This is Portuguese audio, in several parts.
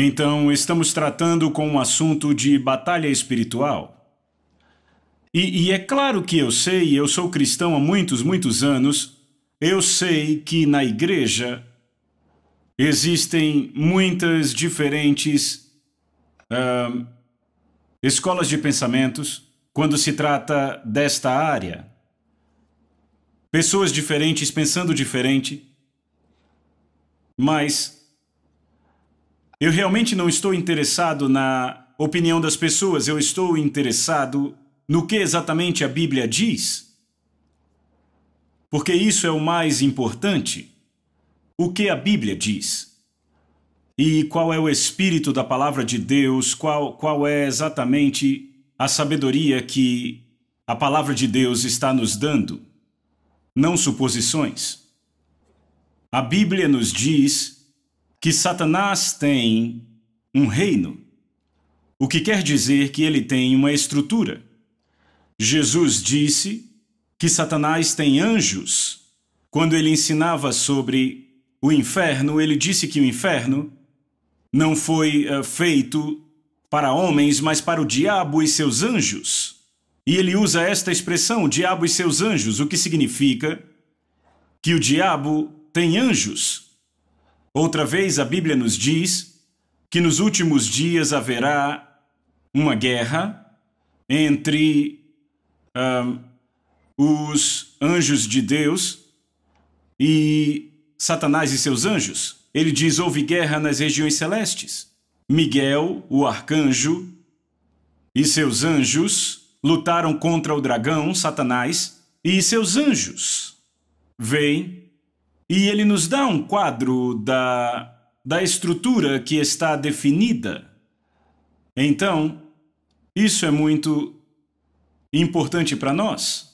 Então, estamos tratando com um assunto de batalha espiritual. E, e é claro que eu sei, eu sou cristão há muitos, muitos anos, eu sei que na igreja existem muitas diferentes uh, escolas de pensamentos quando se trata desta área. Pessoas diferentes pensando diferente, mas eu realmente não estou interessado na opinião das pessoas, eu estou interessado no que exatamente a Bíblia diz. Porque isso é o mais importante. O que a Bíblia diz. E qual é o espírito da palavra de Deus, qual, qual é exatamente a sabedoria que a palavra de Deus está nos dando, não suposições. A Bíblia nos diz que Satanás tem um reino, o que quer dizer que ele tem uma estrutura. Jesus disse que Satanás tem anjos. Quando ele ensinava sobre o inferno, ele disse que o inferno não foi uh, feito para homens, mas para o diabo e seus anjos. E ele usa esta expressão, diabo e seus anjos, o que significa que o diabo tem anjos. Outra vez a Bíblia nos diz que nos últimos dias haverá uma guerra entre uh, os anjos de Deus e Satanás e seus anjos. Ele diz: houve guerra nas regiões celestes. Miguel, o arcanjo, e seus anjos lutaram contra o dragão, Satanás, e seus anjos. Vem e ele nos dá um quadro da, da estrutura que está definida. Então, isso é muito importante para nós.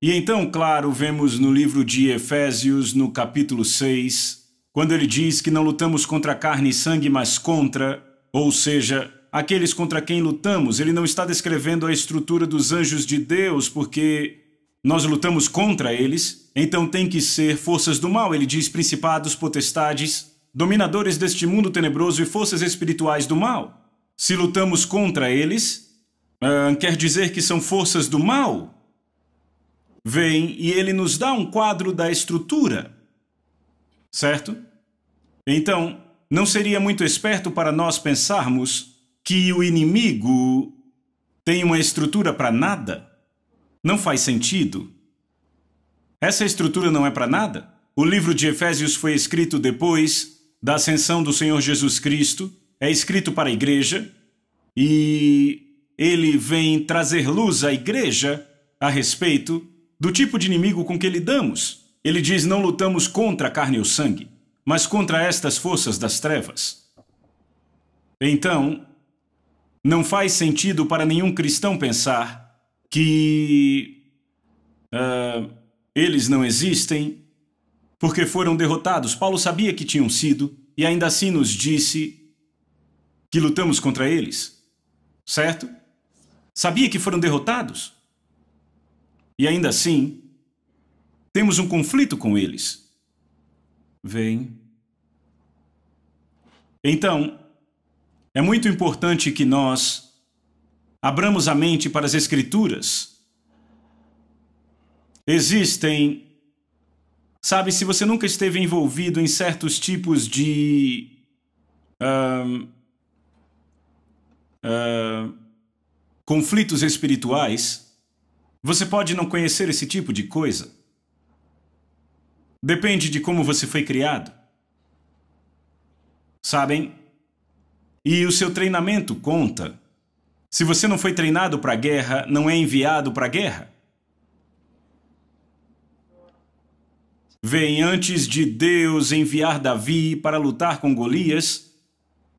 E então, claro, vemos no livro de Efésios, no capítulo 6, quando ele diz que não lutamos contra carne e sangue, mas contra, ou seja, aqueles contra quem lutamos. Ele não está descrevendo a estrutura dos anjos de Deus, porque nós lutamos contra eles, então tem que ser forças do mal, ele diz principados, potestades, dominadores deste mundo tenebroso e forças espirituais do mal. Se lutamos contra eles, uh, quer dizer que são forças do mal? Vem e ele nos dá um quadro da estrutura, certo? Então, não seria muito esperto para nós pensarmos que o inimigo tem uma estrutura para nada? Não faz sentido? Essa estrutura não é para nada? O livro de Efésios foi escrito depois da ascensão do Senhor Jesus Cristo, é escrito para a igreja e ele vem trazer luz à igreja a respeito do tipo de inimigo com que lidamos. Ele diz: não lutamos contra a carne ou sangue, mas contra estas forças das trevas. Então, não faz sentido para nenhum cristão pensar que uh, eles não existem porque foram derrotados. Paulo sabia que tinham sido e ainda assim nos disse que lutamos contra eles, certo? Sabia que foram derrotados e ainda assim temos um conflito com eles. Vem. Então, é muito importante que nós Abramos a mente para as Escrituras. Existem. Sabe, se você nunca esteve envolvido em certos tipos de. Uh, uh, conflitos espirituais, você pode não conhecer esse tipo de coisa. Depende de como você foi criado. Sabem? E o seu treinamento conta. Se você não foi treinado para a guerra, não é enviado para a guerra? Vem antes de Deus enviar Davi para lutar com Golias,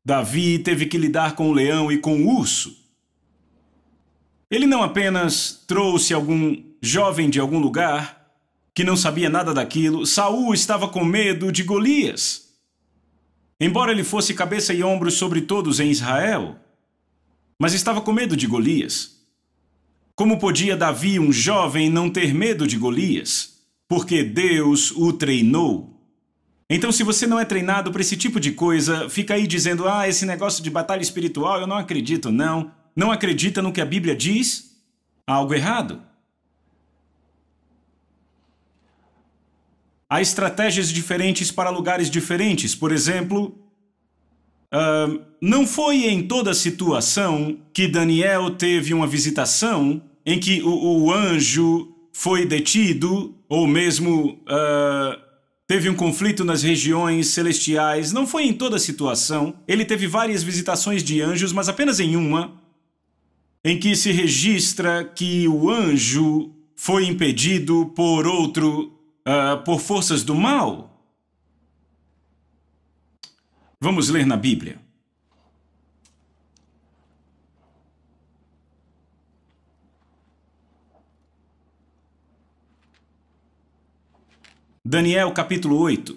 Davi teve que lidar com o leão e com o urso. Ele não apenas trouxe algum jovem de algum lugar que não sabia nada daquilo, Saul estava com medo de Golias. Embora ele fosse cabeça e ombros sobre todos em Israel, mas estava com medo de Golias. Como podia Davi, um jovem, não ter medo de Golias? Porque Deus o treinou. Então, se você não é treinado para esse tipo de coisa, fica aí dizendo: ah, esse negócio de batalha espiritual eu não acredito, não. Não acredita no que a Bíblia diz? Há algo errado. Há estratégias diferentes para lugares diferentes. Por exemplo, não foi em toda situação que Daniel teve uma visitação em que o, o anjo foi detido ou mesmo uh, teve um conflito nas regiões celestiais. Não foi em toda situação. Ele teve várias visitações de anjos, mas apenas em uma, em que se registra que o anjo foi impedido por outro, uh, por forças do mal. Vamos ler na Bíblia. Daniel capítulo 8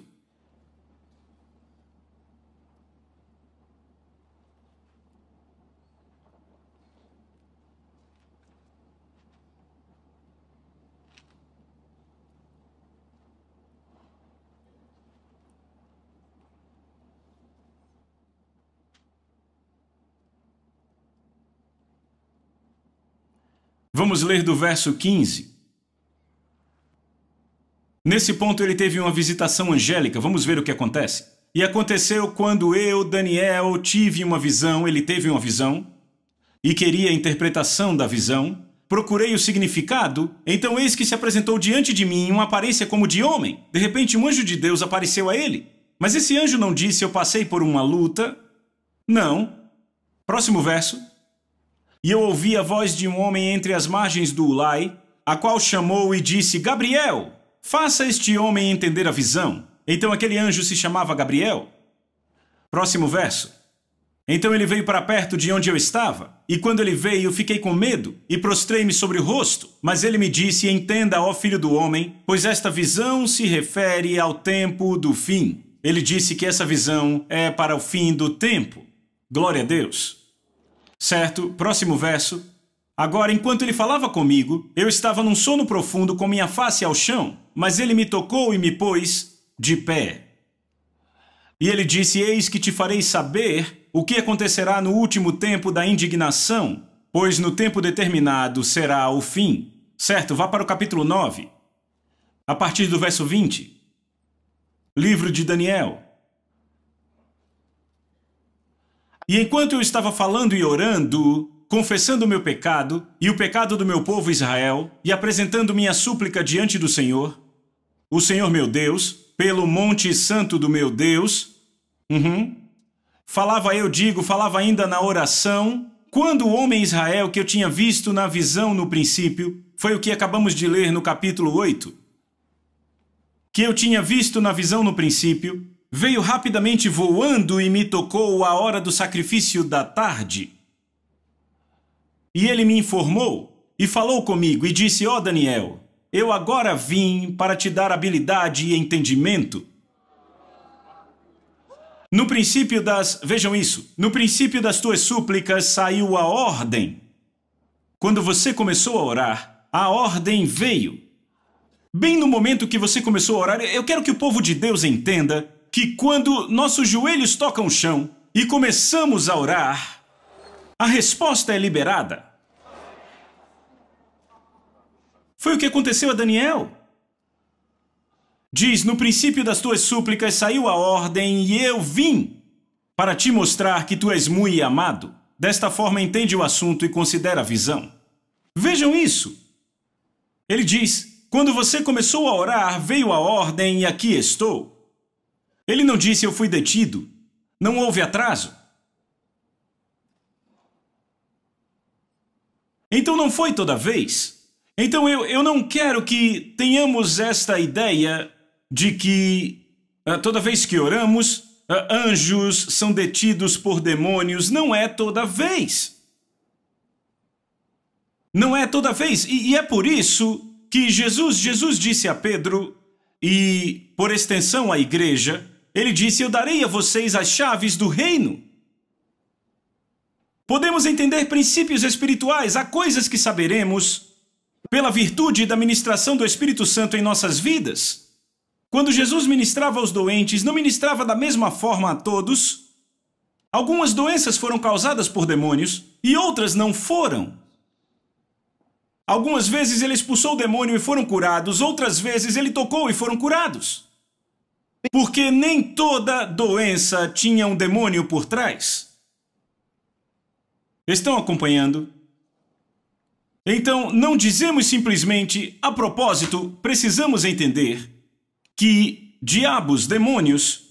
Vamos ler do verso 15. Nesse ponto ele teve uma visitação angélica, vamos ver o que acontece. E aconteceu quando eu, Daniel, tive uma visão, ele teve uma visão, e queria a interpretação da visão, procurei o significado, então eis que se apresentou diante de mim uma aparência como de homem. De repente, um anjo de Deus apareceu a ele. Mas esse anjo não disse: Eu passei por uma luta. Não. Próximo verso. E eu ouvi a voz de um homem entre as margens do Ulai, a qual chamou e disse: Gabriel, faça este homem entender a visão. Então aquele anjo se chamava Gabriel. Próximo verso. Então ele veio para perto de onde eu estava, e quando ele veio, fiquei com medo e prostrei-me sobre o rosto. Mas ele me disse: Entenda, ó filho do homem, pois esta visão se refere ao tempo do fim. Ele disse que essa visão é para o fim do tempo. Glória a Deus. Certo, próximo verso. Agora, enquanto ele falava comigo, eu estava num sono profundo com minha face ao chão, mas ele me tocou e me pôs de pé. E ele disse: Eis que te farei saber o que acontecerá no último tempo da indignação, pois no tempo determinado será o fim. Certo, vá para o capítulo 9, a partir do verso 20. Livro de Daniel, E enquanto eu estava falando e orando, confessando o meu pecado e o pecado do meu povo Israel, e apresentando minha súplica diante do Senhor, o Senhor meu Deus, pelo monte santo do meu Deus, uhum, falava eu, digo, falava ainda na oração, quando o homem Israel que eu tinha visto na visão no princípio, foi o que acabamos de ler no capítulo 8, que eu tinha visto na visão no princípio, Veio rapidamente voando e me tocou a hora do sacrifício da tarde. E ele me informou e falou comigo e disse: Ó oh Daniel, eu agora vim para te dar habilidade e entendimento. No princípio das, vejam isso, no princípio das tuas súplicas saiu a ordem. Quando você começou a orar, a ordem veio. Bem no momento que você começou a orar, eu quero que o povo de Deus entenda que quando nossos joelhos tocam o chão e começamos a orar, a resposta é liberada. Foi o que aconteceu a Daniel. Diz: No princípio das tuas súplicas saiu a ordem e eu vim para te mostrar que tu és muito amado. Desta forma, entende o assunto e considera a visão. Vejam isso. Ele diz: Quando você começou a orar, veio a ordem e aqui estou. Ele não disse eu fui detido. Não houve atraso. Então não foi toda vez. Então eu, eu não quero que tenhamos esta ideia de que ah, toda vez que oramos, ah, anjos são detidos por demônios. Não é toda vez. Não é toda vez. E, e é por isso que Jesus, Jesus disse a Pedro e, por extensão, à igreja, ele disse: Eu darei a vocês as chaves do reino. Podemos entender princípios espirituais, há coisas que saberemos pela virtude da ministração do Espírito Santo em nossas vidas. Quando Jesus ministrava aos doentes, não ministrava da mesma forma a todos. Algumas doenças foram causadas por demônios e outras não foram. Algumas vezes ele expulsou o demônio e foram curados, outras vezes ele tocou e foram curados. Porque nem toda doença tinha um demônio por trás. Estão acompanhando? Então, não dizemos simplesmente, a propósito, precisamos entender que diabos, demônios,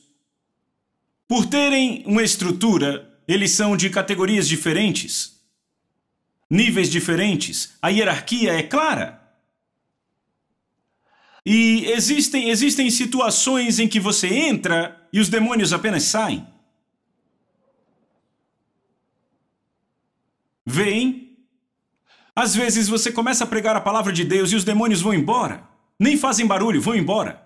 por terem uma estrutura, eles são de categorias diferentes, níveis diferentes, a hierarquia é clara. E existem, existem situações em que você entra e os demônios apenas saem. Vêm. Às vezes você começa a pregar a palavra de Deus e os demônios vão embora. Nem fazem barulho, vão embora.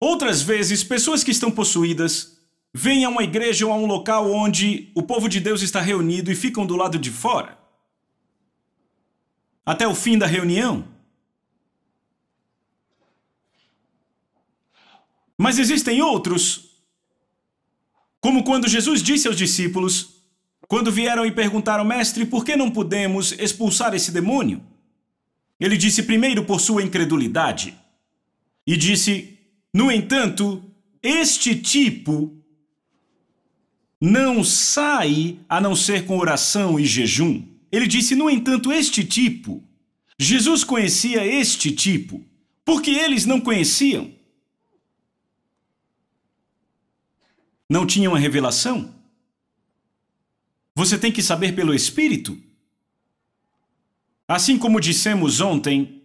Outras vezes, pessoas que estão possuídas vêm a uma igreja ou a um local onde o povo de Deus está reunido e ficam do lado de fora. Até o fim da reunião. Mas existem outros, como quando Jesus disse aos discípulos, quando vieram e perguntaram, Mestre, por que não podemos expulsar esse demônio? Ele disse primeiro por sua incredulidade e disse: No entanto, este tipo não sai a não ser com oração e jejum. Ele disse: No entanto, este tipo. Jesus conhecia este tipo, porque eles não conheciam. não tinham a revelação? Você tem que saber pelo Espírito? Assim como dissemos ontem,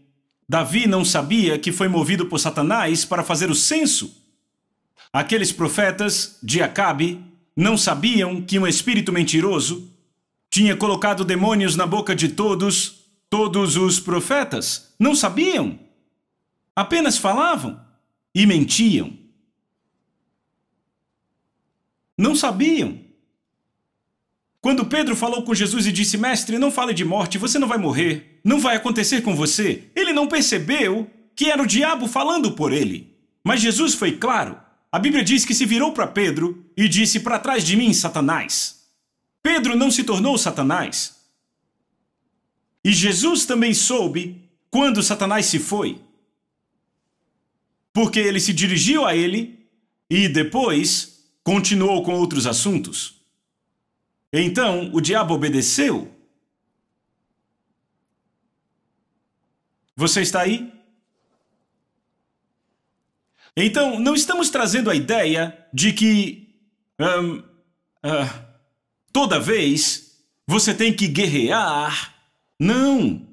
Davi não sabia que foi movido por Satanás para fazer o censo. Aqueles profetas de Acabe não sabiam que um espírito mentiroso tinha colocado demônios na boca de todos, todos os profetas. Não sabiam. Apenas falavam e mentiam. Não sabiam. Quando Pedro falou com Jesus e disse: Mestre, não fale de morte, você não vai morrer, não vai acontecer com você, ele não percebeu que era o diabo falando por ele. Mas Jesus foi claro. A Bíblia diz que se virou para Pedro e disse: Para trás de mim, Satanás. Pedro não se tornou Satanás. E Jesus também soube quando Satanás se foi. Porque ele se dirigiu a ele e depois Continuou com outros assuntos. Então o diabo obedeceu. Você está aí? Então, não estamos trazendo a ideia de que. Um, uh, ah, toda vez você tem que guerrear. Não!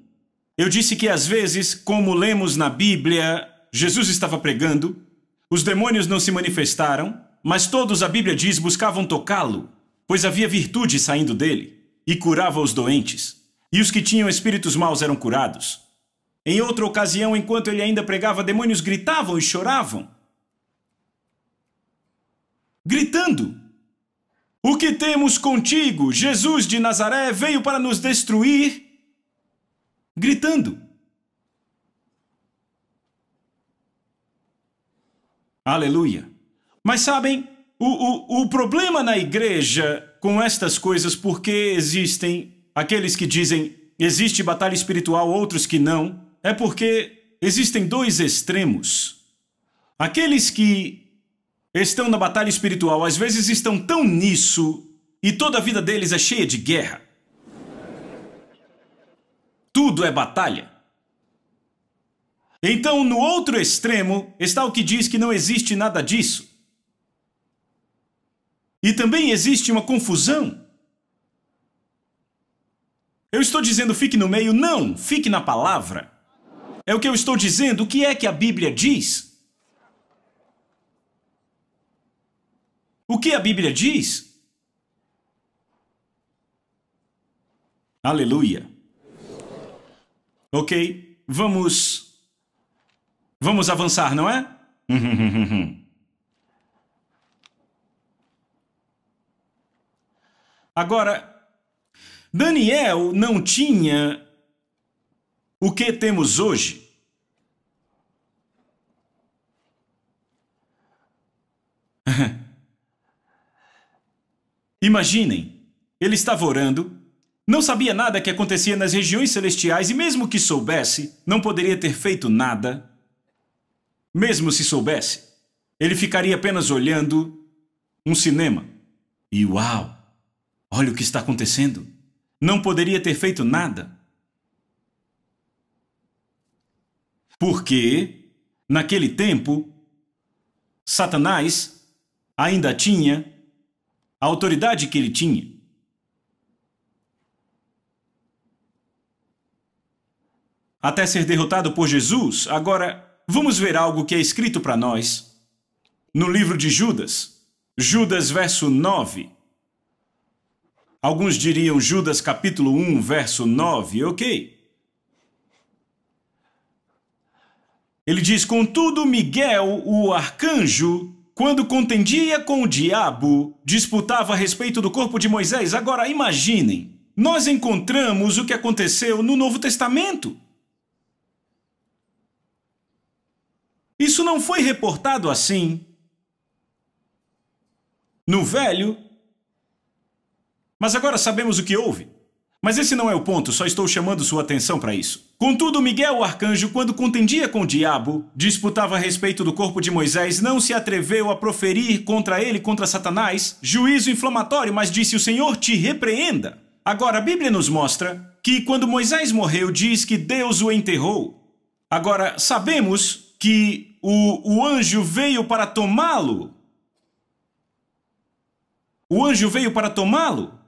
Eu disse que às vezes, como lemos na Bíblia, Jesus estava pregando, os demônios não se manifestaram, mas todos, a Bíblia diz, buscavam tocá-lo, pois havia virtude saindo dele, e curava os doentes, e os que tinham espíritos maus eram curados. Em outra ocasião, enquanto ele ainda pregava, demônios gritavam e choravam. Gritando: O que temos contigo? Jesus de Nazaré veio para nos destruir. Gritando. Aleluia. Mas sabem, o, o, o problema na igreja com estas coisas, porque existem aqueles que dizem existe batalha espiritual, outros que não, é porque existem dois extremos. Aqueles que estão na batalha espiritual às vezes estão tão nisso e toda a vida deles é cheia de guerra. Tudo é batalha. Então, no outro extremo está o que diz que não existe nada disso. E também existe uma confusão. Eu estou dizendo fique no meio? Não, fique na palavra. É o que eu estou dizendo. O que é que a Bíblia diz? O que a Bíblia diz? Aleluia. Ok, vamos. Vamos avançar, não é? Agora, Daniel não tinha o que temos hoje. Imaginem, ele estava orando, não sabia nada que acontecia nas regiões celestiais e, mesmo que soubesse, não poderia ter feito nada. Mesmo se soubesse, ele ficaria apenas olhando um cinema. E uau! Olha o que está acontecendo. Não poderia ter feito nada. Porque, naquele tempo, Satanás ainda tinha a autoridade que ele tinha. Até ser derrotado por Jesus, agora vamos ver algo que é escrito para nós no livro de Judas, Judas verso 9. Alguns diriam Judas capítulo 1, verso 9, ok. Ele diz: Contudo, Miguel, o arcanjo, quando contendia com o diabo, disputava a respeito do corpo de Moisés. Agora imaginem, nós encontramos o que aconteceu no Novo Testamento. Isso não foi reportado assim. No Velho, mas agora sabemos o que houve. Mas esse não é o ponto, só estou chamando sua atenção para isso. Contudo, Miguel o arcanjo, quando contendia com o diabo, disputava a respeito do corpo de Moisés, não se atreveu a proferir contra ele, contra Satanás, juízo inflamatório, mas disse: O Senhor te repreenda. Agora, a Bíblia nos mostra que quando Moisés morreu, diz que Deus o enterrou. Agora, sabemos que o, o anjo veio para tomá-lo. O anjo veio para tomá-lo.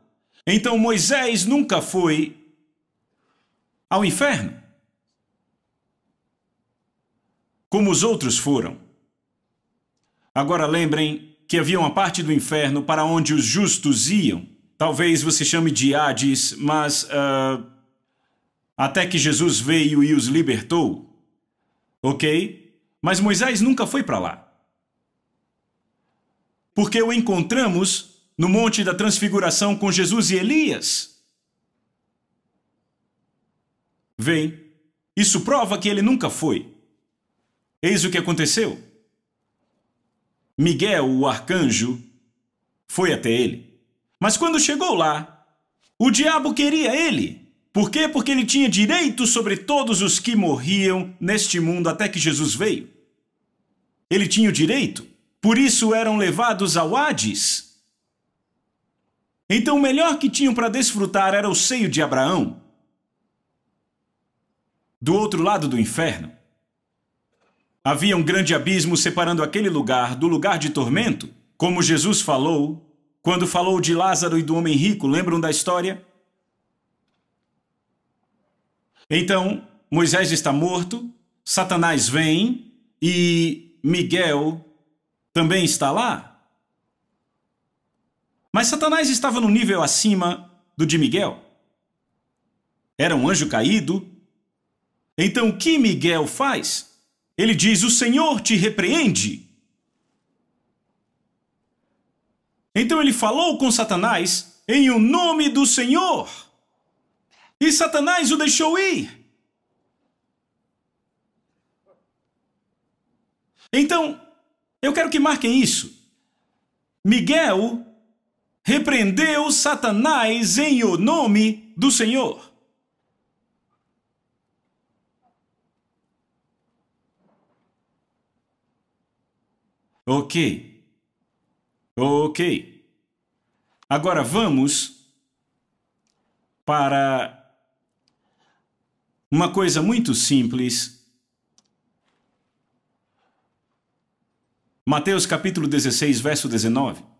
Então Moisés nunca foi ao inferno, como os outros foram. Agora lembrem que havia uma parte do inferno para onde os justos iam. Talvez você chame de Hades, mas uh, até que Jesus veio e os libertou. Ok? Mas Moisés nunca foi para lá. Porque o encontramos no Monte da Transfiguração com Jesus e Elias? Vem, isso prova que ele nunca foi. Eis o que aconteceu. Miguel, o arcanjo, foi até ele. Mas quando chegou lá, o diabo queria ele. Por quê? Porque ele tinha direito sobre todos os que morriam neste mundo até que Jesus veio. Ele tinha o direito. Por isso eram levados ao Hades, então o melhor que tinham para desfrutar era o seio de Abraão, do outro lado do inferno. Havia um grande abismo separando aquele lugar do lugar de tormento, como Jesus falou, quando falou de Lázaro e do homem rico, lembram da história? Então, Moisés está morto, Satanás vem e Miguel também está lá. Mas Satanás estava no nível acima do de Miguel? Era um anjo caído? Então o que Miguel faz? Ele diz: O Senhor te repreende. Então ele falou com Satanás em o um nome do Senhor. E Satanás o deixou ir. Então, eu quero que marquem isso. Miguel repreendeu Satanás em o nome do Senhor. Ok. Ok. Agora vamos para uma coisa muito simples. Mateus capítulo 16, verso 19.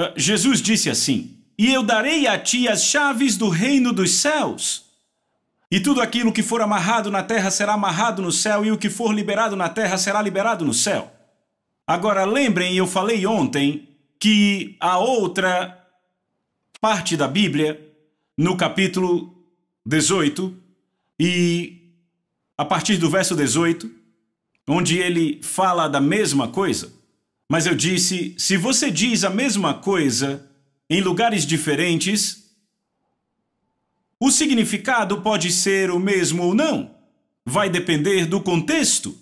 Ah, Jesus disse assim: E eu darei a ti as chaves do reino dos céus. E tudo aquilo que for amarrado na terra será amarrado no céu, e o que for liberado na terra será liberado no céu. Agora lembrem, eu falei ontem que a outra parte da Bíblia, no capítulo 18, e a partir do verso 18, onde ele fala da mesma coisa, mas eu disse: se você diz a mesma coisa em lugares diferentes, o significado pode ser o mesmo ou não. Vai depender do contexto.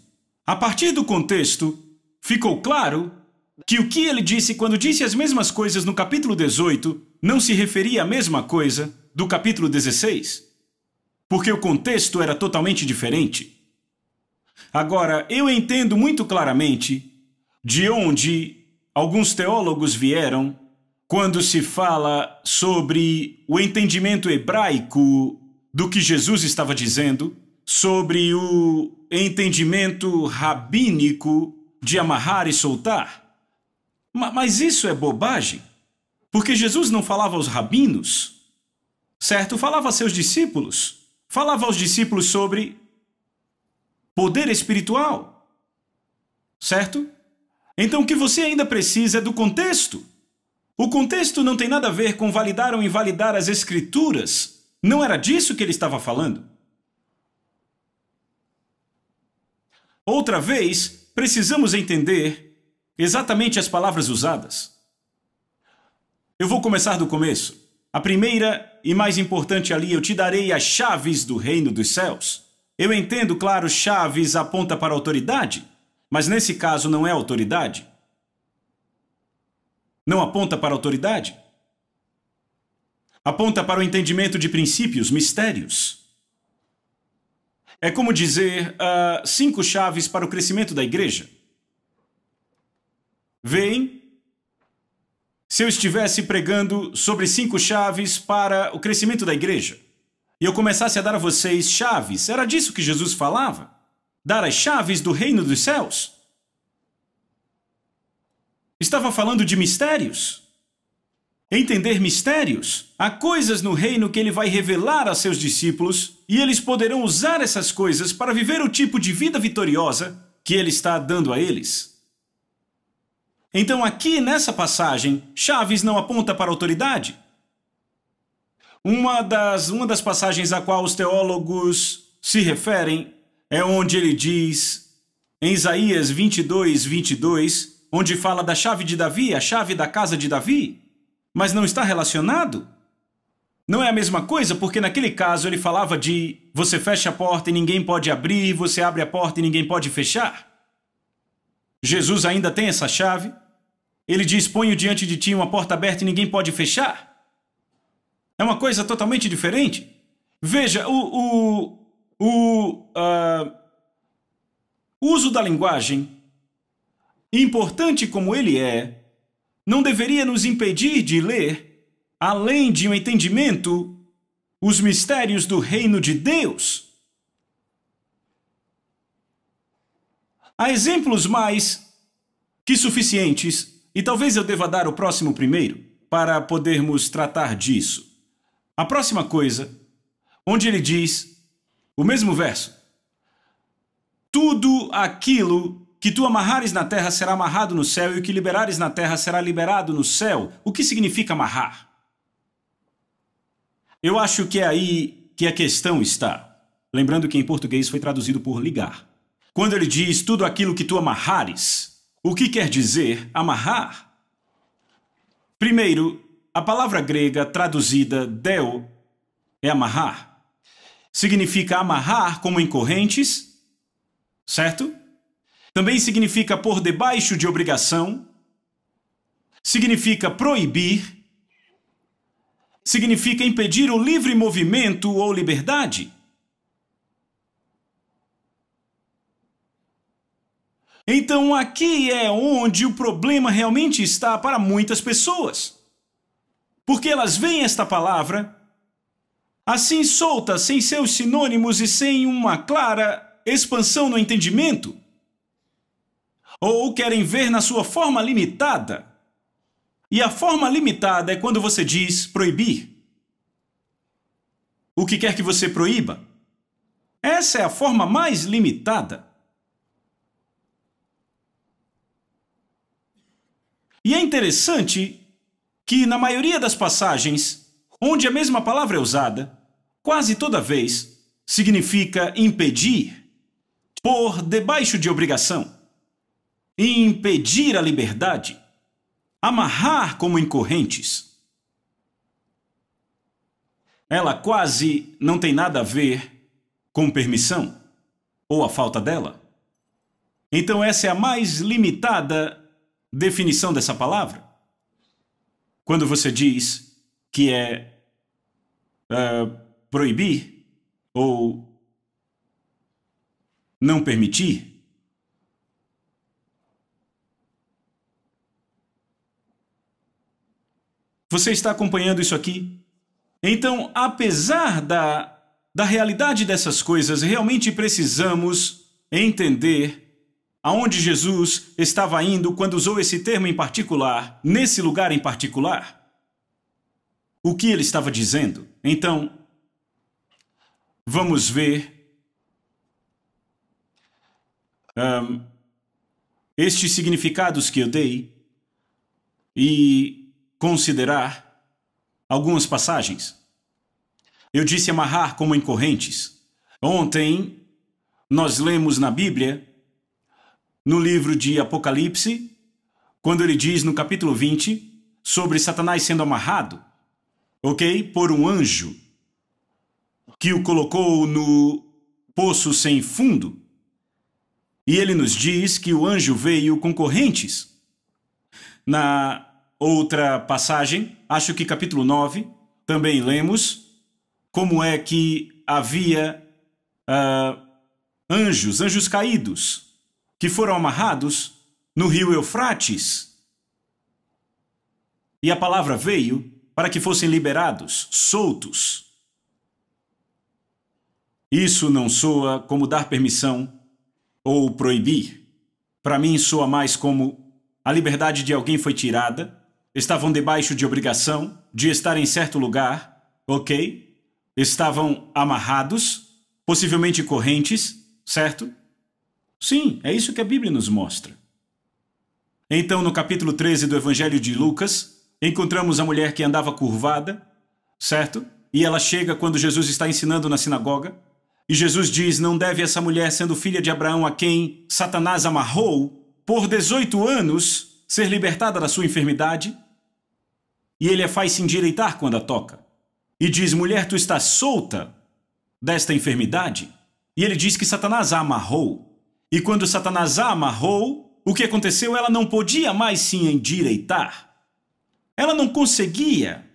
A partir do contexto, ficou claro que o que ele disse quando disse as mesmas coisas no capítulo 18 não se referia à mesma coisa do capítulo 16, porque o contexto era totalmente diferente. Agora, eu entendo muito claramente de onde alguns teólogos vieram quando se fala sobre o entendimento hebraico do que Jesus estava dizendo, sobre o entendimento rabínico de amarrar e soltar. Mas isso é bobagem, porque Jesus não falava aos rabinos, certo? Falava a seus discípulos, falava aos discípulos sobre poder espiritual, certo? Então o que você ainda precisa é do contexto. O contexto não tem nada a ver com validar ou invalidar as escrituras. Não era disso que ele estava falando. Outra vez, precisamos entender exatamente as palavras usadas. Eu vou começar do começo. A primeira e mais importante ali, eu te darei as chaves do reino dos céus. Eu entendo, claro, chaves aponta para autoridade. Mas nesse caso não é autoridade? Não aponta para autoridade? Aponta para o entendimento de princípios, mistérios. É como dizer uh, cinco chaves para o crescimento da igreja. Vem, se eu estivesse pregando sobre cinco chaves para o crescimento da igreja e eu começasse a dar a vocês chaves, era disso que Jesus falava? dar as chaves do reino dos céus? Estava falando de mistérios. Entender mistérios. Há coisas no reino que ele vai revelar a seus discípulos e eles poderão usar essas coisas para viver o tipo de vida vitoriosa que ele está dando a eles. Então, aqui nessa passagem, Chaves não aponta para autoridade. Uma das, uma das passagens a qual os teólogos se referem é onde ele diz, em Isaías 22, 22, onde fala da chave de Davi, a chave da casa de Davi, mas não está relacionado? Não é a mesma coisa, porque naquele caso ele falava de você fecha a porta e ninguém pode abrir, você abre a porta e ninguém pode fechar. Jesus ainda tem essa chave. Ele diz: ponho diante de ti uma porta aberta e ninguém pode fechar. É uma coisa totalmente diferente. Veja, o, o, o uh, uso da linguagem, importante como ele é, não deveria nos impedir de ler, além de um entendimento, os mistérios do reino de Deus. Há exemplos mais que suficientes, e talvez eu deva dar o próximo primeiro, para podermos tratar disso. A próxima coisa, onde ele diz o mesmo verso. Tudo aquilo que tu amarrares na terra será amarrado no céu, e o que liberares na terra será liberado no céu. O que significa amarrar? Eu acho que é aí que a questão está. Lembrando que em português foi traduzido por ligar. Quando ele diz tudo aquilo que tu amarrares, o que quer dizer amarrar? Primeiro, a palavra grega traduzida deo é amarrar significa amarrar como em correntes, certo? Também significa por debaixo de obrigação, significa proibir, significa impedir o livre movimento ou liberdade. Então aqui é onde o problema realmente está para muitas pessoas. Porque elas veem esta palavra assim solta, sem seus sinônimos e sem uma clara expansão no entendimento? Ou querem ver na sua forma limitada? E a forma limitada é quando você diz proibir. O que quer que você proíba. Essa é a forma mais limitada. E é interessante que, na maioria das passagens onde a mesma palavra é usada, quase toda vez, significa impedir, por debaixo de obrigação, impedir a liberdade, amarrar como em correntes. Ela quase não tem nada a ver com permissão, ou a falta dela. Então, essa é a mais limitada definição dessa palavra. Quando você diz que é. Uh, proibir ou não permitir? Você está acompanhando isso aqui? Então, apesar da, da realidade dessas coisas, realmente precisamos entender aonde Jesus estava indo quando usou esse termo em particular, nesse lugar em particular? O que ele estava dizendo? Então, vamos ver um, estes significados que eu dei e considerar algumas passagens. Eu disse amarrar como em correntes. Ontem nós lemos na Bíblia, no livro de Apocalipse, quando ele diz no capítulo 20 sobre Satanás sendo amarrado, ok? Por um anjo que o colocou no poço sem fundo. E ele nos diz que o anjo veio com correntes. Na outra passagem, acho que capítulo 9, também lemos como é que havia uh, anjos, anjos caídos, que foram amarrados no rio Eufrates. E a palavra veio para que fossem liberados, soltos. Isso não soa como dar permissão ou proibir. Para mim, soa mais como a liberdade de alguém foi tirada, estavam debaixo de obrigação de estar em certo lugar, ok? Estavam amarrados, possivelmente correntes, certo? Sim, é isso que a Bíblia nos mostra. Então, no capítulo 13 do Evangelho de Lucas, encontramos a mulher que andava curvada, certo? E ela chega quando Jesus está ensinando na sinagoga e Jesus diz: Não deve essa mulher, sendo filha de Abraão, a quem Satanás amarrou por 18 anos, ser libertada da sua enfermidade? E ele a faz se endireitar quando a toca. E diz: Mulher, tu estás solta desta enfermidade? E ele diz que Satanás a amarrou. E quando Satanás a amarrou, o que aconteceu? Ela não podia mais se endireitar. Ela não conseguia.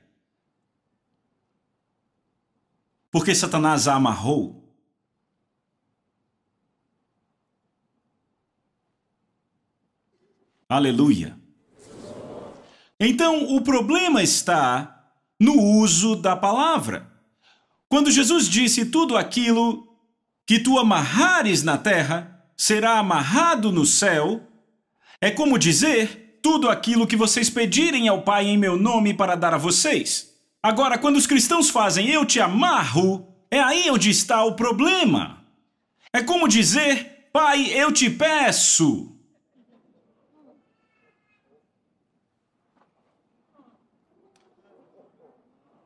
Porque Satanás a amarrou. Aleluia. Então, o problema está no uso da palavra. Quando Jesus disse: Tudo aquilo que tu amarrares na terra será amarrado no céu, é como dizer: Tudo aquilo que vocês pedirem ao Pai em meu nome para dar a vocês. Agora, quando os cristãos fazem eu te amarro, é aí onde está o problema. É como dizer: Pai, eu te peço.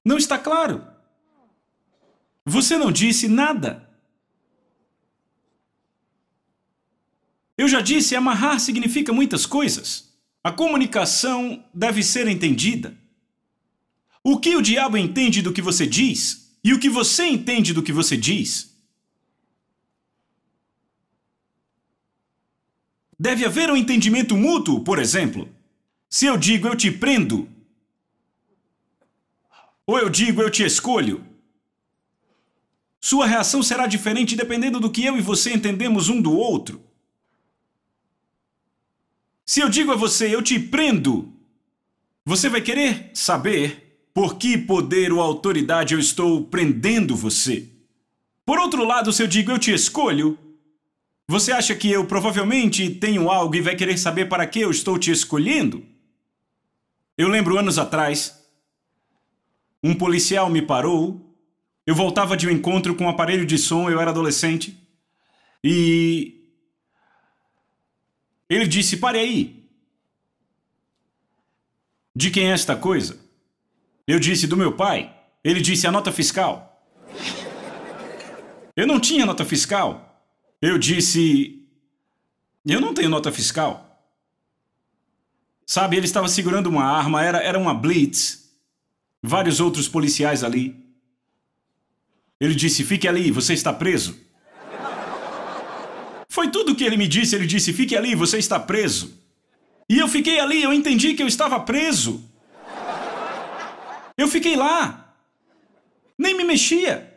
Não está claro. Você não disse nada. Eu já disse, amarrar significa muitas coisas. A comunicação deve ser entendida. O que o diabo entende do que você diz e o que você entende do que você diz? Deve haver um entendimento mútuo, por exemplo. Se eu digo eu te prendo, ou eu digo, eu te escolho? Sua reação será diferente dependendo do que eu e você entendemos um do outro. Se eu digo a você, eu te prendo, você vai querer saber por que poder ou autoridade eu estou prendendo você. Por outro lado, se eu digo, eu te escolho, você acha que eu provavelmente tenho algo e vai querer saber para que eu estou te escolhendo? Eu lembro anos atrás, um policial me parou. Eu voltava de um encontro com um aparelho de som, eu era adolescente. E. Ele disse: Pare aí. De quem é esta coisa? Eu disse: Do meu pai. Ele disse: A nota fiscal. Eu não tinha nota fiscal. Eu disse: Eu não tenho nota fiscal. Sabe, ele estava segurando uma arma, era, era uma blitz vários outros policiais ali. Ele disse: Fique ali, você está preso. Foi tudo o que ele me disse. Ele disse: Fique ali, você está preso. E eu fiquei ali, eu entendi que eu estava preso. Eu fiquei lá. Nem me mexia.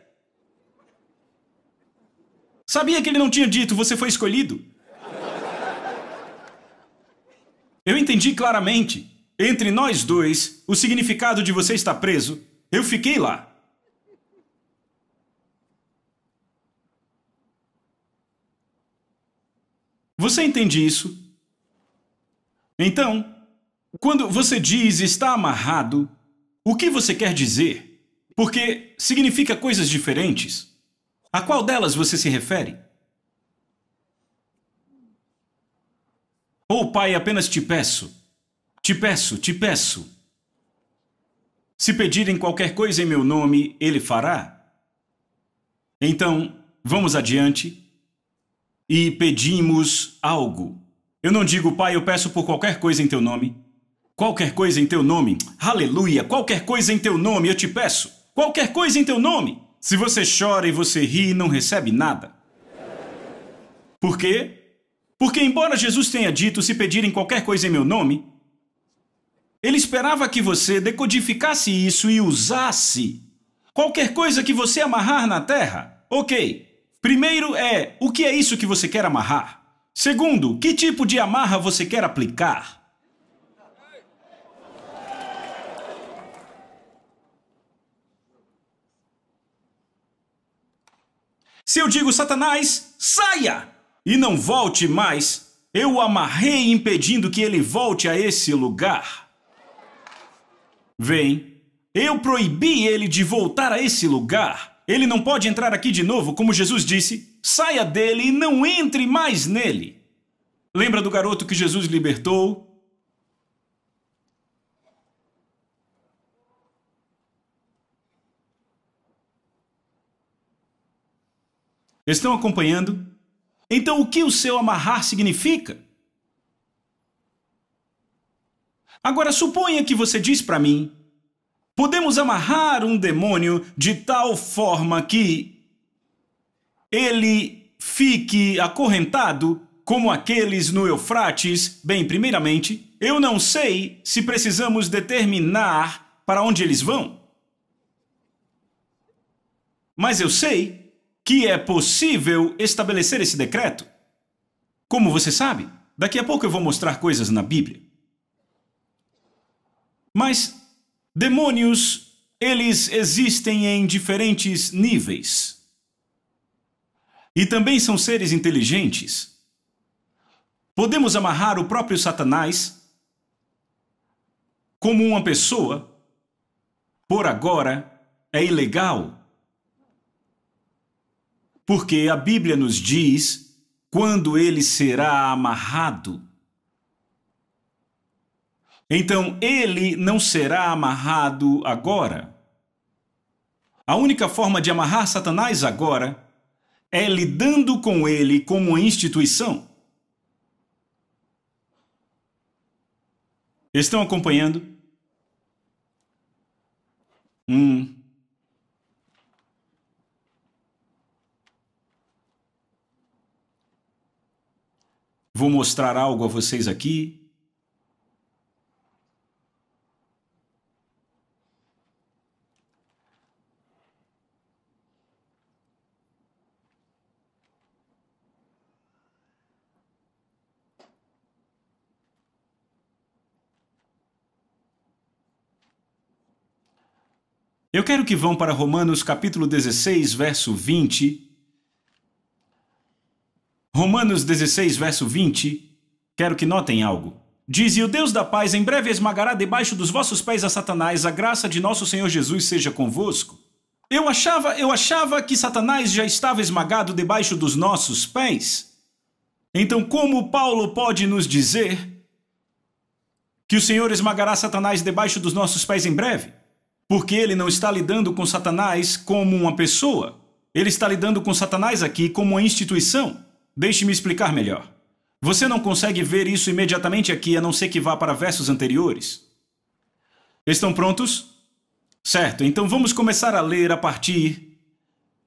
Sabia que ele não tinha dito: Você foi escolhido. Eu entendi claramente. Entre nós dois, o significado de você estar preso, eu fiquei lá. Você entende isso? Então, quando você diz está amarrado, o que você quer dizer? Porque significa coisas diferentes. A qual delas você se refere? Ou oh, Pai, apenas te peço, te peço, te peço. Se pedirem qualquer coisa em meu nome, ele fará. Então, vamos adiante e pedimos algo. Eu não digo, Pai, eu peço por qualquer coisa em teu nome. Qualquer coisa em teu nome. Aleluia! Qualquer coisa em teu nome, eu te peço. Qualquer coisa em teu nome. Se você chora e você ri, não recebe nada. Por quê? Porque, embora Jesus tenha dito: se pedirem qualquer coisa em meu nome, ele esperava que você decodificasse isso e usasse. Qualquer coisa que você amarrar na terra. Ok. Primeiro é o que é isso que você quer amarrar? Segundo, que tipo de amarra você quer aplicar? Se eu digo Satanás, saia e não volte mais, eu o amarrei impedindo que ele volte a esse lugar. Vem. Eu proibi ele de voltar a esse lugar. Ele não pode entrar aqui de novo, como Jesus disse. Saia dele e não entre mais nele. Lembra do garoto que Jesus libertou? Estão acompanhando? Então, o que o seu amarrar significa? Agora suponha que você diz para mim: podemos amarrar um demônio de tal forma que ele fique acorrentado como aqueles no Eufrates? Bem, primeiramente, eu não sei se precisamos determinar para onde eles vão. Mas eu sei que é possível estabelecer esse decreto. Como você sabe, daqui a pouco eu vou mostrar coisas na Bíblia. Mas demônios, eles existem em diferentes níveis. E também são seres inteligentes. Podemos amarrar o próprio Satanás como uma pessoa. Por agora, é ilegal. Porque a Bíblia nos diz quando ele será amarrado. Então ele não será amarrado agora. A única forma de amarrar Satanás agora é lidando com ele como instituição. Estão acompanhando? Hum. Vou mostrar algo a vocês aqui Eu quero que vão para Romanos capítulo 16, verso 20. Romanos 16, verso 20. Quero que notem algo. Diz: E o Deus da paz em breve esmagará debaixo dos vossos pés a Satanás, a graça de nosso Senhor Jesus seja convosco. Eu achava, eu achava que Satanás já estava esmagado debaixo dos nossos pés. Então, como Paulo pode nos dizer que o Senhor esmagará Satanás debaixo dos nossos pés em breve? Porque ele não está lidando com Satanás como uma pessoa. Ele está lidando com Satanás aqui como uma instituição. Deixe-me explicar melhor. Você não consegue ver isso imediatamente aqui, a não ser que vá para versos anteriores. Estão prontos? Certo, então vamos começar a ler a partir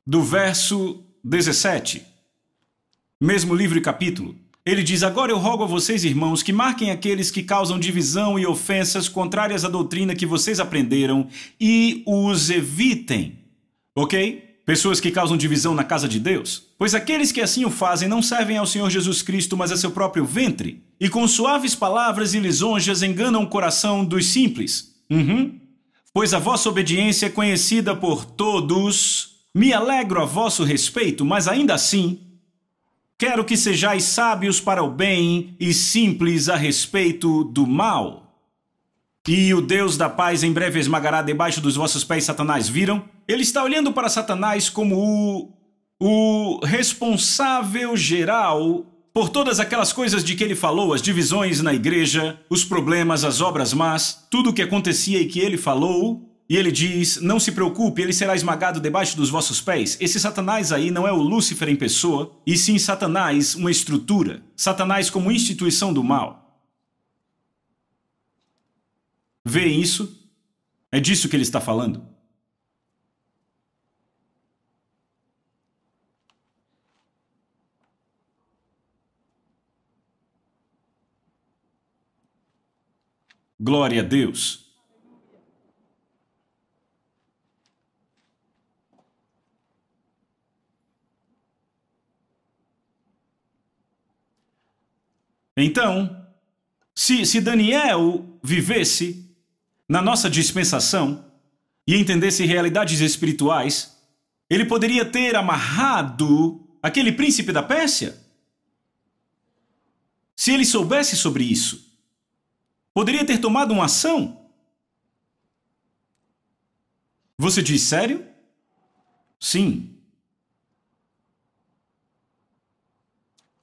do verso 17. Mesmo livro e capítulo. Ele diz: Agora eu rogo a vocês, irmãos, que marquem aqueles que causam divisão e ofensas contrárias à doutrina que vocês aprenderam e os evitem. Ok? Pessoas que causam divisão na casa de Deus? Pois aqueles que assim o fazem não servem ao Senhor Jesus Cristo, mas a seu próprio ventre. E com suaves palavras e lisonjas enganam o coração dos simples. Uhum. Pois a vossa obediência é conhecida por todos. Me alegro a vosso respeito, mas ainda assim Quero que sejais sábios para o bem e simples a respeito do mal. E o Deus da paz em breve esmagará debaixo dos vossos pés Satanás. Viram? Ele está olhando para Satanás como o, o responsável geral por todas aquelas coisas de que ele falou, as divisões na igreja, os problemas, as obras más, tudo o que acontecia e que ele falou, e ele diz: Não se preocupe, ele será esmagado debaixo dos vossos pés. Esse Satanás aí não é o Lúcifer em pessoa, e sim Satanás, uma estrutura. Satanás como instituição do mal. Vê isso? É disso que ele está falando. Glória a Deus. Então, se, se Daniel vivesse na nossa dispensação e entendesse realidades espirituais, ele poderia ter amarrado aquele príncipe da Pérsia? Se ele soubesse sobre isso, poderia ter tomado uma ação? Você diz sério? Sim.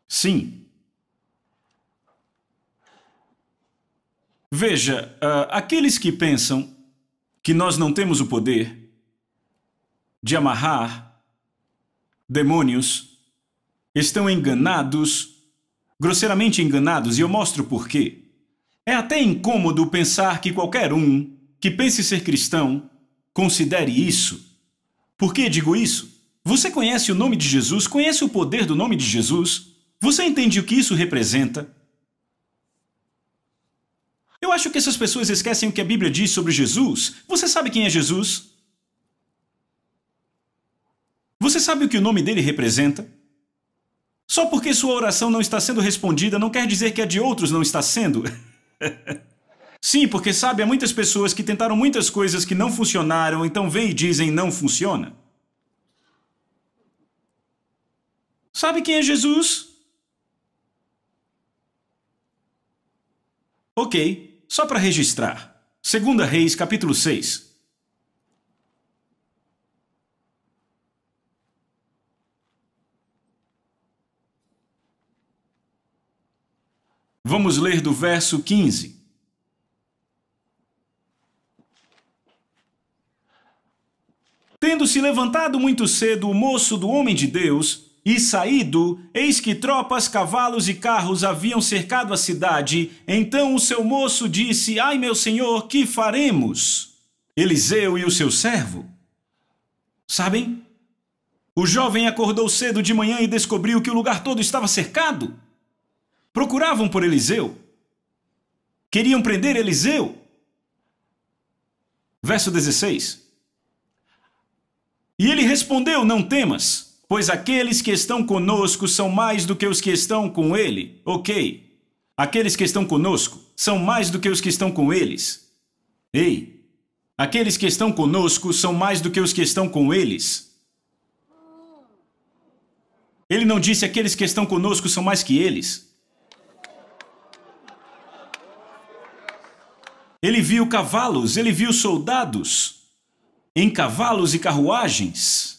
Sim. Veja, uh, aqueles que pensam que nós não temos o poder de amarrar demônios estão enganados, grosseiramente enganados, e eu mostro por quê. É até incômodo pensar que qualquer um que pense ser cristão considere isso. Por que digo isso? Você conhece o nome de Jesus, conhece o poder do nome de Jesus, você entende o que isso representa, eu acho que essas pessoas esquecem o que a Bíblia diz sobre Jesus. Você sabe quem é Jesus? Você sabe o que o nome dele representa? Só porque sua oração não está sendo respondida não quer dizer que a de outros não está sendo. Sim, porque sabe, há muitas pessoas que tentaram muitas coisas que não funcionaram, então vêm e dizem não funciona. Sabe quem é Jesus? Ok, só para registrar. Segunda Reis, capítulo 6. Vamos ler do verso 15. Tendo se levantado muito cedo o moço do homem de Deus, e saído, eis que tropas, cavalos e carros haviam cercado a cidade. Então o seu moço disse: Ai, meu senhor, que faremos? Eliseu e o seu servo? Sabem? O jovem acordou cedo de manhã e descobriu que o lugar todo estava cercado. Procuravam por Eliseu. Queriam prender Eliseu. Verso 16. E ele respondeu: Não temas pois aqueles que estão conosco são mais do que os que estão com ele. Ok. Aqueles que estão conosco são mais do que os que estão com eles. Ei. Aqueles que estão conosco são mais do que os que estão com eles. Ele não disse aqueles que estão conosco são mais que eles. Ele viu cavalos, ele viu soldados em cavalos e carruagens.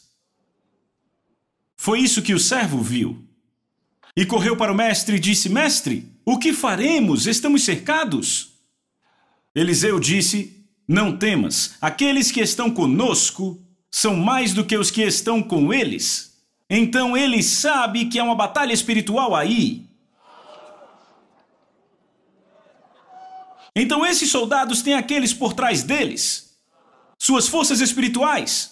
Foi isso que o servo viu. E correu para o mestre e disse: Mestre, o que faremos? Estamos cercados. Eliseu disse: Não temas, aqueles que estão conosco são mais do que os que estão com eles. Então ele sabe que há uma batalha espiritual aí. Então esses soldados têm aqueles por trás deles, suas forças espirituais.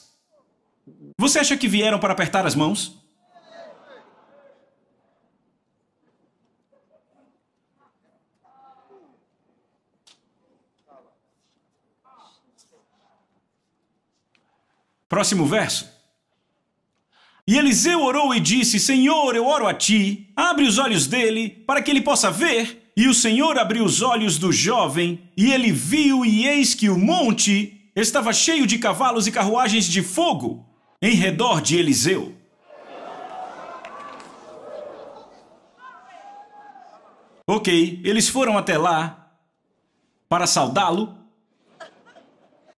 Você acha que vieram para apertar as mãos? Próximo verso. E Eliseu orou e disse: Senhor, eu oro a ti, abre os olhos dele, para que ele possa ver. E o Senhor abriu os olhos do jovem, e ele viu, e eis que o monte estava cheio de cavalos e carruagens de fogo em redor de Eliseu. Ok, eles foram até lá para saudá-lo.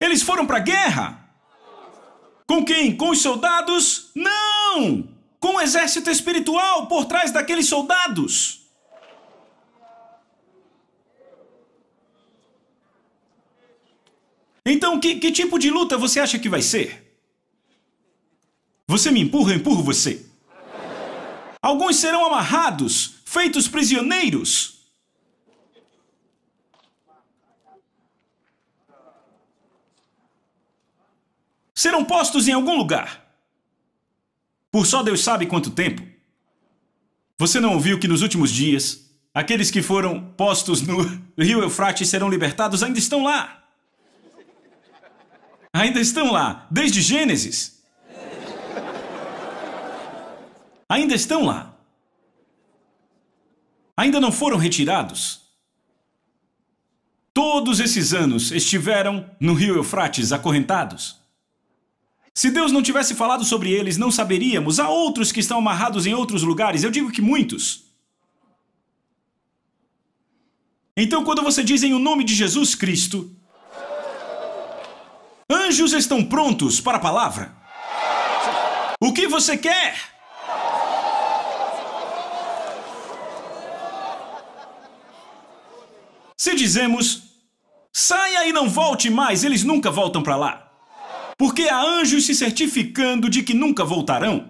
Eles foram para a guerra. Com quem? Com os soldados? Não! Com o exército espiritual por trás daqueles soldados! Então, que, que, tipo de luta você acha que vai ser? Você me empurra, eu empurro você. Alguns serão amarrados, feitos prisioneiros. serão postos em algum lugar. Por só Deus sabe quanto tempo. Você não ouviu que nos últimos dias, aqueles que foram postos no rio Eufrates serão libertados ainda estão lá. Ainda estão lá, desde Gênesis. Ainda estão lá. Ainda não foram retirados. Todos esses anos estiveram no rio Eufrates acorrentados. Se Deus não tivesse falado sobre eles, não saberíamos. Há outros que estão amarrados em outros lugares, eu digo que muitos. Então, quando você diz em o nome de Jesus Cristo, anjos estão prontos para a palavra. O que você quer? Se dizemos, saia e não volte mais, eles nunca voltam para lá porque há anjos se certificando de que nunca voltarão.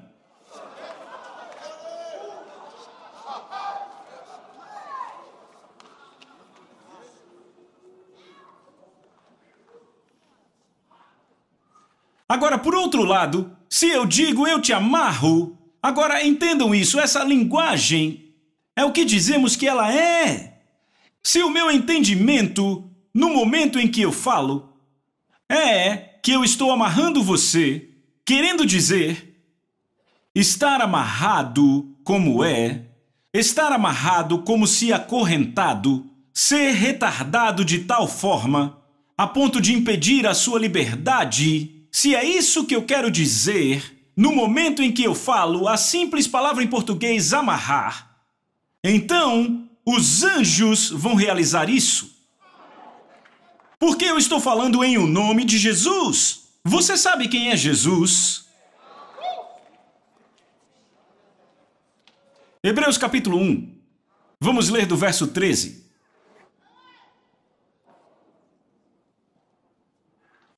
Agora, por outro lado, se eu digo eu te amarro, agora entendam isso, essa linguagem é o que dizemos que ela é. Se o meu entendimento, no momento em que eu falo, é que eu estou amarrando você, querendo dizer estar amarrado como é, estar amarrado como se acorrentado, ser retardado de tal forma a ponto de impedir a sua liberdade. Se é isso que eu quero dizer, no momento em que eu falo a simples palavra em português amarrar, então os anjos vão realizar isso. Porque eu estou falando em o nome de Jesus. Você sabe quem é Jesus? Hebreus capítulo 1. Vamos ler do verso 13.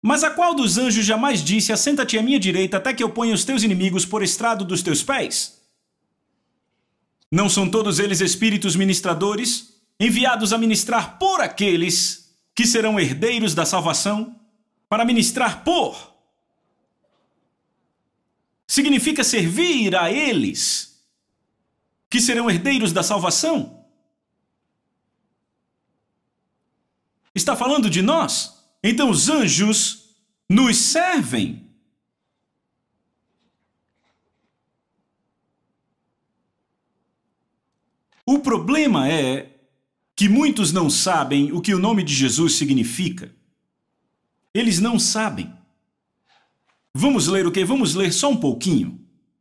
Mas a qual dos anjos jamais disse: Assenta-te à minha direita, até que eu ponha os teus inimigos por estrado dos teus pés? Não são todos eles espíritos ministradores, enviados a ministrar por aqueles que serão herdeiros da salvação, para ministrar por. Significa servir a eles, que serão herdeiros da salvação. Está falando de nós? Então os anjos nos servem. O problema é que muitos não sabem o que o nome de Jesus significa. Eles não sabem. Vamos ler o que? Vamos ler só um pouquinho.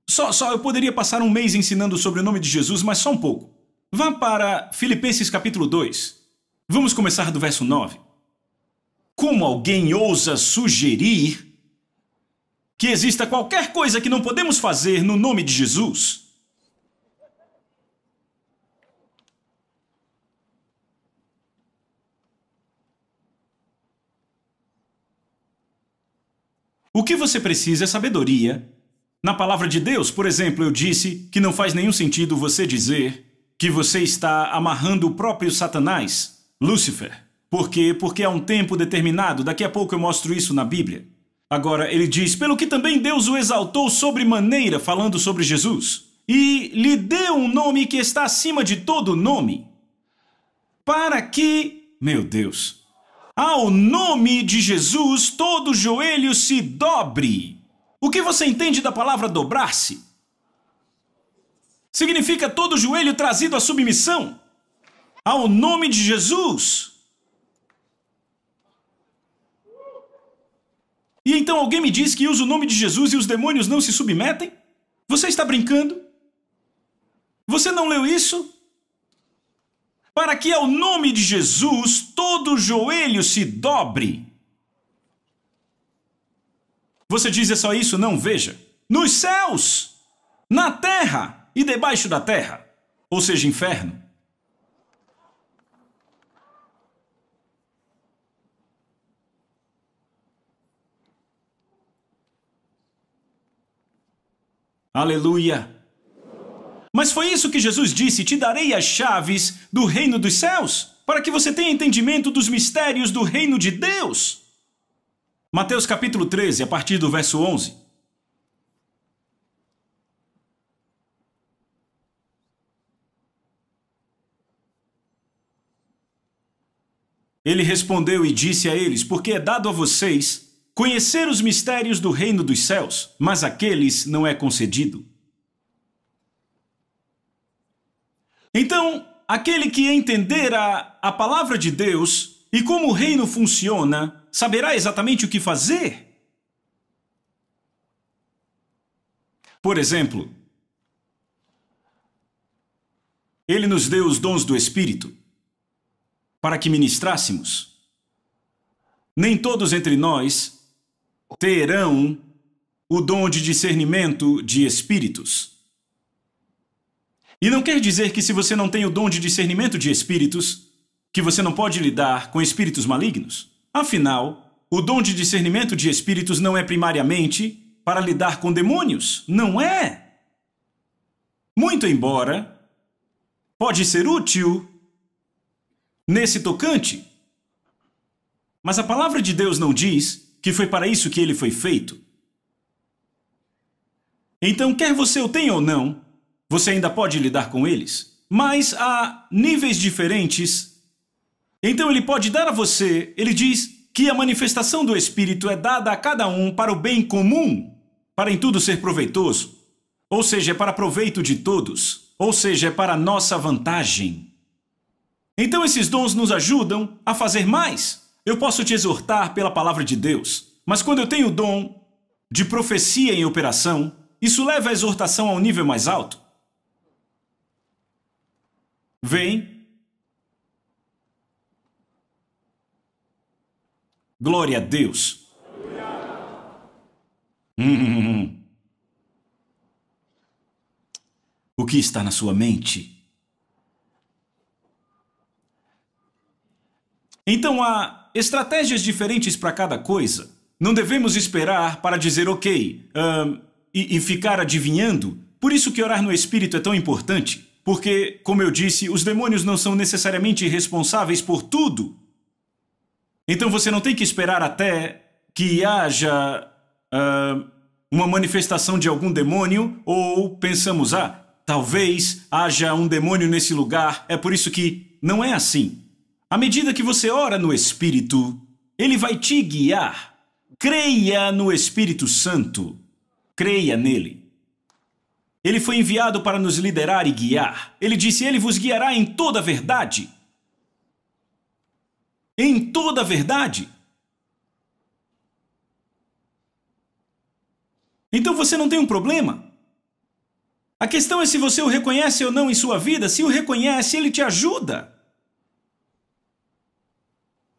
Só, só eu poderia passar um mês ensinando sobre o nome de Jesus, mas só um pouco. Vá para Filipenses capítulo 2. Vamos começar do verso 9. Como alguém ousa sugerir que exista qualquer coisa que não podemos fazer no nome de Jesus? O que você precisa é sabedoria. Na palavra de Deus, por exemplo, eu disse que não faz nenhum sentido você dizer que você está amarrando o próprio Satanás, Lúcifer. Por quê? Porque há um tempo determinado, daqui a pouco eu mostro isso na Bíblia. Agora, ele diz: pelo que também Deus o exaltou sobremaneira, falando sobre Jesus, e lhe deu um nome que está acima de todo nome, para que. Meu Deus, ao nome de Jesus, todo joelho se dobre. O que você entende da palavra dobrar-se? Significa todo joelho trazido à submissão. Ao nome de Jesus. E então alguém me diz que usa o nome de Jesus e os demônios não se submetem? Você está brincando? Você não leu isso? para que ao nome de Jesus todo joelho se dobre. Você diz é só isso? Não, veja. Nos céus, na terra e debaixo da terra, ou seja, inferno. Aleluia! Mas foi isso que Jesus disse: Te darei as chaves do reino dos céus, para que você tenha entendimento dos mistérios do reino de Deus. Mateus capítulo 13, a partir do verso 11. Ele respondeu e disse a eles: Porque é dado a vocês conhecer os mistérios do reino dos céus, mas àqueles não é concedido. Então, aquele que entender a, a palavra de Deus e como o reino funciona, saberá exatamente o que fazer. Por exemplo, ele nos deu os dons do Espírito para que ministrássemos. Nem todos entre nós terão o dom de discernimento de espíritos. E não quer dizer que se você não tem o dom de discernimento de espíritos, que você não pode lidar com espíritos malignos. Afinal, o dom de discernimento de espíritos não é primariamente para lidar com demônios, não é? Muito embora pode ser útil nesse tocante. Mas a palavra de Deus não diz que foi para isso que ele foi feito. Então, quer você o tenha ou não, você ainda pode lidar com eles, mas a níveis diferentes. Então ele pode dar a você, ele diz que a manifestação do Espírito é dada a cada um para o bem comum, para em tudo ser proveitoso, ou seja, é para proveito de todos, ou seja, é para nossa vantagem. Então esses dons nos ajudam a fazer mais. Eu posso te exortar pela palavra de Deus, mas quando eu tenho o dom de profecia em operação, isso leva a exortação a um nível mais alto. Vem. Glória a Deus. Hum, hum, hum. O que está na sua mente? Então há estratégias diferentes para cada coisa. Não devemos esperar para dizer ok um, e, e ficar adivinhando. Por isso que orar no Espírito é tão importante porque, como eu disse, os demônios não são necessariamente responsáveis por tudo. Então você não tem que esperar até que haja uh, uma manifestação de algum demônio ou pensamos, ah, talvez haja um demônio nesse lugar, é por isso que não é assim. À medida que você ora no Espírito, ele vai te guiar. Creia no Espírito Santo. Creia nele. Ele foi enviado para nos liderar e guiar. Ele disse: Ele vos guiará em toda a verdade. Em toda a verdade. Então você não tem um problema. A questão é se você o reconhece ou não em sua vida. Se o reconhece, ele te ajuda.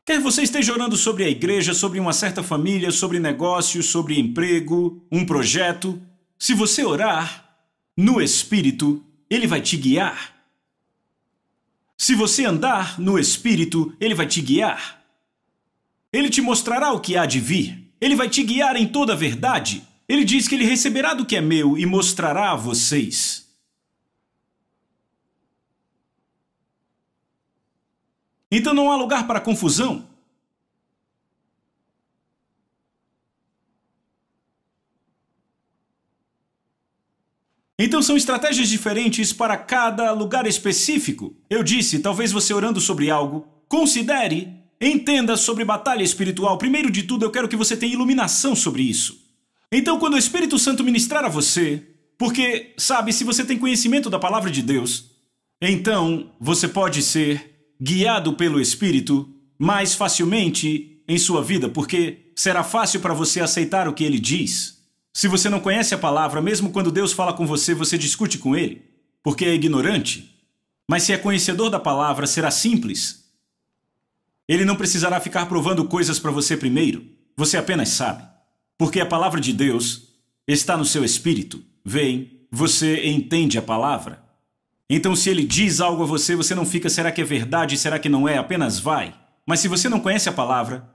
Quer você esteja orando sobre a igreja, sobre uma certa família, sobre negócios, sobre emprego, um projeto, se você orar, no Espírito, ele vai te guiar. Se você andar no Espírito, ele vai te guiar. Ele te mostrará o que há de vir. Ele vai te guiar em toda a verdade. Ele diz que ele receberá do que é meu e mostrará a vocês. Então não há lugar para confusão. Então são estratégias diferentes para cada lugar específico. Eu disse, talvez você orando sobre algo, considere, entenda sobre batalha espiritual. Primeiro de tudo, eu quero que você tenha iluminação sobre isso. Então, quando o Espírito Santo ministrar a você, porque, sabe, se você tem conhecimento da palavra de Deus, então você pode ser guiado pelo Espírito mais facilmente em sua vida, porque será fácil para você aceitar o que ele diz. Se você não conhece a palavra, mesmo quando Deus fala com você, você discute com ele, porque é ignorante. Mas se é conhecedor da palavra, será simples. Ele não precisará ficar provando coisas para você primeiro, você apenas sabe. Porque a palavra de Deus está no seu espírito, vem, você entende a palavra. Então, se ele diz algo a você, você não fica, será que é verdade, será que não é, apenas vai. Mas se você não conhece a palavra,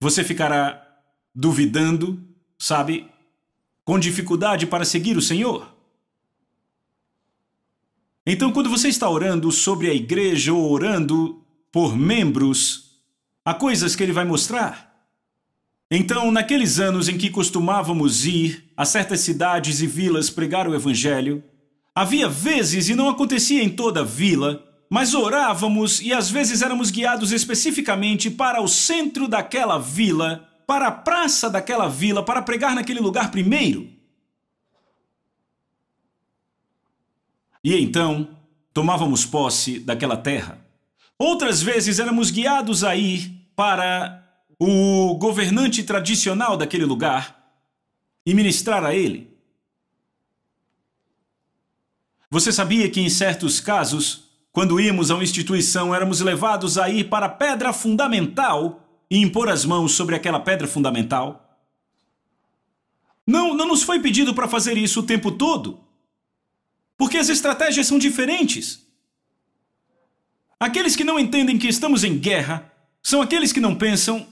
você ficará duvidando, sabe? com dificuldade para seguir o Senhor? Então, quando você está orando sobre a igreja ou orando por membros, há coisas que ele vai mostrar. Então, naqueles anos em que costumávamos ir a certas cidades e vilas pregar o evangelho, havia vezes, e não acontecia em toda a vila, mas orávamos e às vezes éramos guiados especificamente para o centro daquela vila para a praça daquela vila para pregar naquele lugar primeiro? E então tomávamos posse daquela terra. Outras vezes éramos guiados a ir para o governante tradicional daquele lugar e ministrar a ele. Você sabia que em certos casos, quando íamos a uma instituição, éramos levados a ir para a pedra fundamental e impor as mãos sobre aquela pedra fundamental? Não, não nos foi pedido para fazer isso o tempo todo? Porque as estratégias são diferentes. Aqueles que não entendem que estamos em guerra são aqueles que não pensam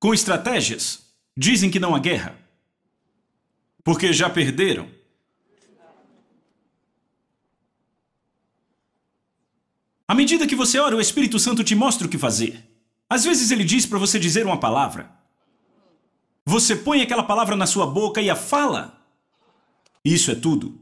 com estratégias. Dizem que não há guerra. Porque já perderam. À medida que você ora, o Espírito Santo te mostra o que fazer. Às vezes ele diz para você dizer uma palavra. Você põe aquela palavra na sua boca e a fala. Isso é tudo.